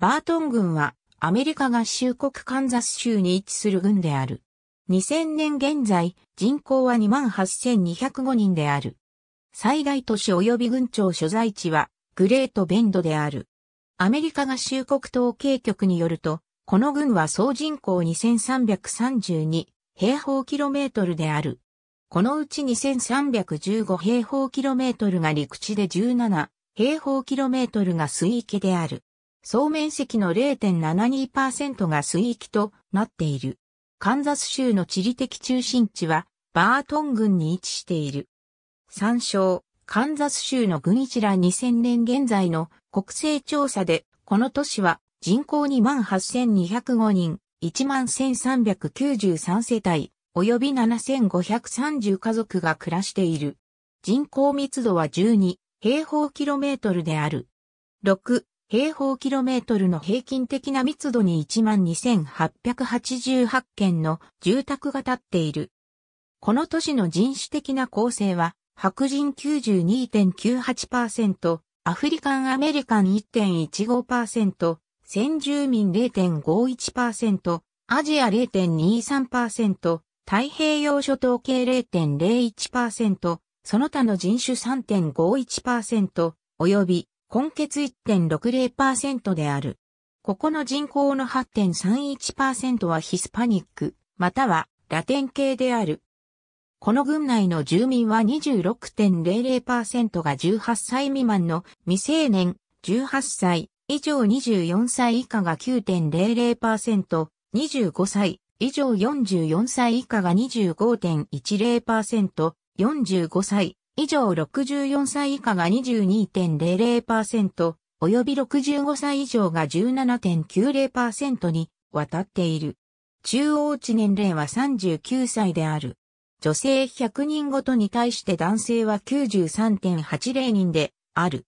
バートン郡はアメリカ合衆国カンザス州に位置する郡である。2000年現在、人口は28,205人である。最大都市及び郡庁所在地はグレートベンドである。アメリカ合衆国統計局によると、この郡は総人口2332平方キロメートルである。このうち2315平方キロメートルが陸地で17平方キロメートルが水域である。総面積の0.72%が水域となっている。カンザス州の地理的中心地はバートン郡に位置している。参照、カンザス州の郡一ら2000年現在の国勢調査で、この都市は人口28,205人、11,393世帯、及び7,530家族が暮らしている。人口密度は12平方キロメートルである。6、平方キロメートルの平均的な密度に12,888軒の住宅が建っている。この都市の人種的な構成は、白人92.98%、アフリカンアメリカン1.15%、先住民0.51%、アジア0.23%、太平洋諸島系0.01%、その他の人種3.51%、よび根結1.60%である。ここの人口の8.31%はヒスパニック、またはラテン系である。この群内の住民は26.00%が18歳未満の未成年、18歳以上24歳以下が9.00%、25歳以上44歳以下が25.10%、45歳以上64歳以下が22.00%、及び65歳以上が17.90%に渡っている。中央値年齢は39歳である。女性100人ごとに対して男性は93.80人である。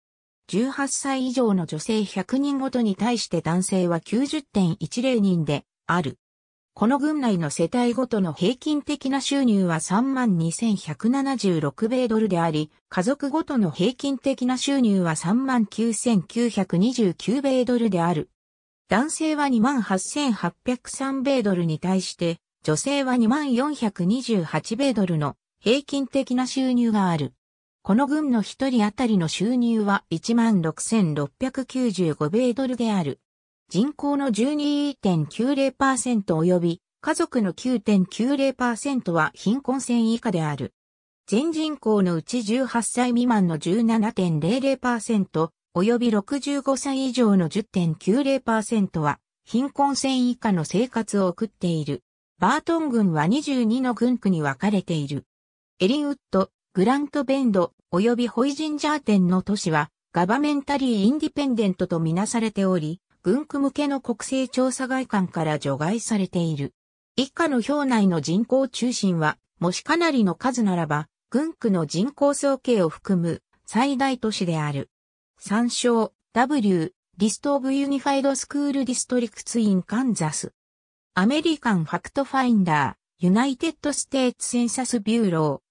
18歳以上の女性100人ごとに対して男性は90.10人である。この軍内の世帯ごとの平均的な収入は32,176米ドルであり、家族ごとの平均的な収入は39,929米ドルである。男性は28,803米ドルに対して、女性は2428米ドルの平均的な収入がある。この軍の一人当たりの収入は16,695米ドルである。人口の12.90%及び家族の9.90%は貧困線以下である。全人口のうち18歳未満の17.00%及び65歳以上の10.90%は貧困線以下の生活を送っている。バートン郡は22の郡区に分かれている。エリンウッド、グラントベンド及びホイジンジャー店の都市はガバメンタリーインディペンデントとみなされており、軍区向けの国勢調査外観から除外されている。以下の表内の人口中心は、もしかなりの数ならば、軍区の人口総計を含む最大都市である。参照 W リストオブユニファイドスクールディストリクツインカンザス。アメリカンファクトファインダー、ユナイテッドステーツセンサスビューロー。